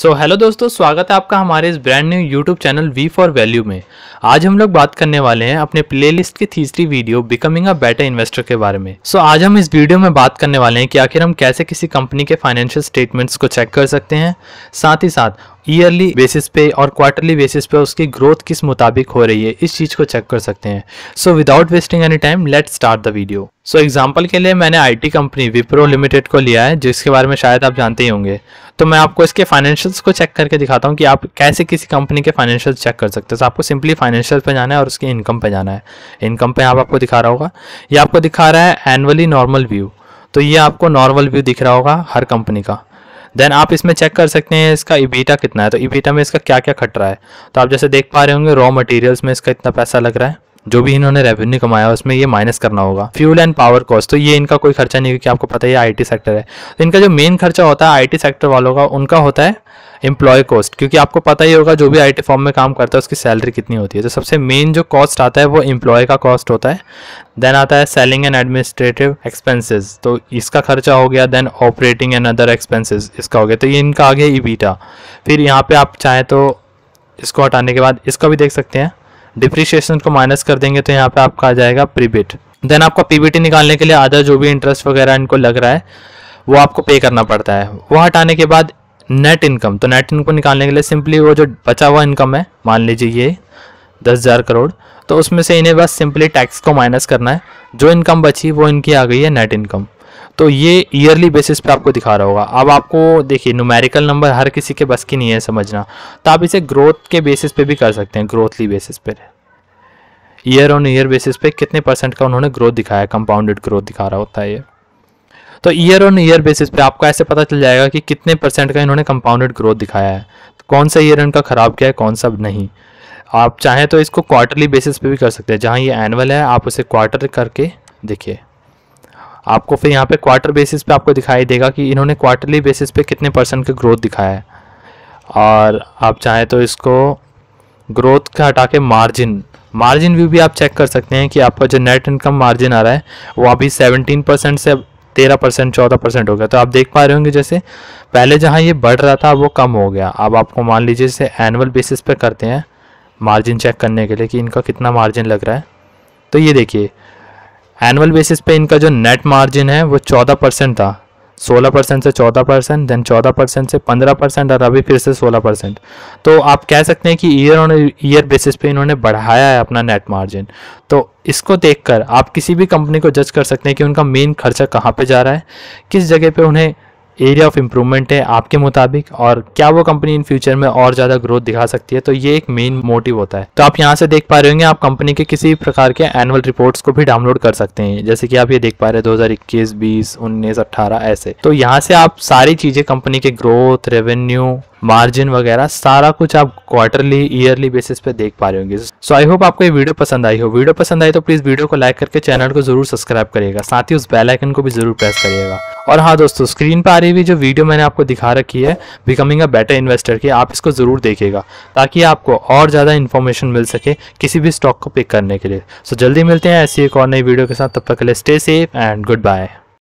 सो so, hello दोस्तों स्वागत है आपका हमारे इस brand new YouTube channel we for value में आज हम लोग बात करने वाले हैं अपने प्लेलिस्ट की तीसरी video becoming a better investor के बारे में सो so, आज हम इस वीडियो में बात करने वाले हैं कि आखिर हम कैसे किसी कंपनी के फाइनेंशियल स्टेटमेंट्स को चेक कर सकते हैं साथ ही साथ ईयरली बेसिस पे और क्वार्टरली बेसिस पे उसकी ग्रोथ किस मुताबिक हो रही है इस चीज़ को चेक कर सकते हैं so without wasting any time let start the video so example के लिए मैंने आईटी कंपनी विप्रो लिमिटेड को लिया है जिसके बारे में शायद आप जानते ही होंगे तो मैं आपको इसके फाइनेंशियल्स को चेक करके दिखाता हूँ कि आप कैसे किसी कंपनी के फाइनेंशियल चेक कर सकते हैं तो आपको सिंपली फाइनेंशियल पे जाना है और उसके इनकम पे जाना है इनकम पे आप आपको दिखा रहा होगा ये आपको दिखा रहा है एनुअली नॉर्मल व्यू तो ये आपको नॉर्मल व्यू दिख रहा होगा हर कंपनी का देन आप इसमें चेक कर सकते हैं इसका इबीटा कितना है तो इबीटा में इसका क्या क्या खट रहा है तो आप जैसे देख पा रहे होंगे रॉ मटेरियल्स में इसका इतना पैसा लग रहा है जो भी इन्होंने रेवेन्यू कमाया उसमें ये माइनस करना होगा फ्यूल एंड पावर कॉस्ट तो ये इनका कोई खर्चा नहीं क्योंकि आपको पता है ये आईटी सेक्टर है तो इनका जो मेन खर्चा होता है आईटी सेक्टर वालों का उनका होता है एम्प्लॉय कॉस्ट क्योंकि आपको पता ही होगा जो भी आईटी फॉर्म में काम करता है उसकी सैलरी कितनी होती है तो सबसे मेन जो कॉस्ट आता है वो एम्प्लॉय का कॉस्ट होता है देन आता है सेलिंग एंड एडमिनिस्ट्रेटिव एक्सपेंसेस तो इसका खर्चा हो गया then operating and other expenses इसका हो गया तो ये इनका आ गया ई फिर यहाँ पे आप चाहें तो इसको हटाने के बाद इसका भी देख सकते हैं डिप्रिशिएशन को माइनस कर देंगे तो यहाँ पे आपका आ जाएगा प्रीबिट देन आपका पीबीटी निकालने के लिए आधा जो भी इंटरेस्ट वगैरह इनको लग रहा है वो आपको पे करना पड़ता है वो हटाने के बाद नेट इनकम तो नेट इनकम निकालने के लिए सिंपली वो जो बचा हुआ इनकम है मान लीजिए ये दस हज़ार करोड़ तो उसमें से इन्हें बस सिंपली टैक्स को माइनस करना है जो इनकम बची वो इनकी आ गई है नेट इनकम तो ये ईयरली बेसिस पे आपको दिखा रहा होगा अब आपको देखिए न्यूमेरिकल नंबर हर किसी के बस की नहीं है समझना तो आप इसे ग्रोथ के बेसिस पे भी कर सकते हैं ग्रोथली बेसिस पे ईयर ऑन ईयर बेसिस पे कितने परसेंट का उन्होंने ग्रोथ दिखाया कंपाउंडेड ग्रोथ दिखा रहा होता है ये तो ईयर ऑन ईयर बेसिस पे आपको ऐसे पता चल जाएगा कि कितने परसेंट का इन्होंने कंपाउंडेड ग्रोथ दिखाया है तो कौन सा ईयर इनका ख़राब किया है कौन सा नहीं आप चाहें तो इसको क्वार्टरली बेसिस पे भी कर सकते हैं जहाँ ये एनुअल है आप उसे क्वार्टर करके देखिए आपको फिर यहाँ पे क्वार्टर बेसिस पे आपको दिखाई देगा कि इन्होंने क्वार्टरली बेसिस पे कितने परसेंट का ग्रोथ दिखाया है और आप चाहें तो इसको ग्रोथ का हटा के मार्जिन मार्जिन व्यू भी आप चेक कर सकते हैं कि आपका जो नेट इनकम मार्जिन आ रहा है वो अभी सेवनटीन परसेंट से तेरह परसेंट चौदह परसेंट हो गया तो आप देख पा रहे होंगे जैसे पहले जहाँ ये बढ़ रहा था वो कम हो गया अब आपको मान लीजिए जैसे एनुअल बेसिस पे करते हैं मार्जिन चेक करने के लिए कि इनका कितना मार्जिन लग रहा है तो ये देखिए एनुअल बेसिस पे इनका जो नेट मार्जिन है वो चौदह परसेंट था सोलह परसेंट से चौदह परसेंट देन चौदह परसेंट से पंद्रह परसेंट और अभी फिर से सोलह परसेंट तो आप कह सकते हैं कि ईयर ऑन ईयर बेसिस पे इन्होंने बढ़ाया है अपना नेट मार्जिन तो इसको देखकर आप किसी भी कंपनी को जज कर सकते हैं कि उनका मेन खर्चा कहाँ पे जा रहा है किस जगह पे उन्हें एरिया ऑफ इम्प्रूवमेंट है आपके मुताबिक और क्या वो कंपनी इन फ्यूचर में और ज़्यादा ग्रोथ दिखा सकती है तो ये एक मेन मोटिव होता है तो आप यहाँ से देख पा रहे होंगे आप कंपनी के किसी प्रकार के एनुअल रिपोर्ट्स को भी डाउनलोड कर सकते हैं जैसे कि आप ये देख पा रहे हैं दो हज़ार इक्कीस बीस उन्नीस अट्ठारह ऐसे तो यहाँ से आप सारी चीज़ें कंपनी के ग्रोथ रेवेन्यू मार्जिन वगैरह सारा कुछ आप क्वार्टरली ईयरली बेसिस पे देख पा रहे होंगे सो आई होप आपको ये वीडियो पसंद आई हो वीडियो पसंद आई तो प्लीज़ वीडियो को लाइक करके चैनल को जरूर सब्सक्राइब करिएगा साथ ही उस बेल आइकन को भी जरूर प्रेस करिएगा और हाँ दोस्तों स्क्रीन पर आ रही हुई जो वीडियो मैंने आपको दिखा रखी है बिकमिंग अ बेटर इन्वेस्टर की आप इसको ज़रूर देखिएगा ताकि आपको और ज़्यादा इन्फॉर्मेशन मिल सके किसी भी स्टॉक को पिक करने के लिए सो जल्दी मिलते हैं ऐसी एक और नई वीडियो के साथ तब तक के लिए stay safe and good bye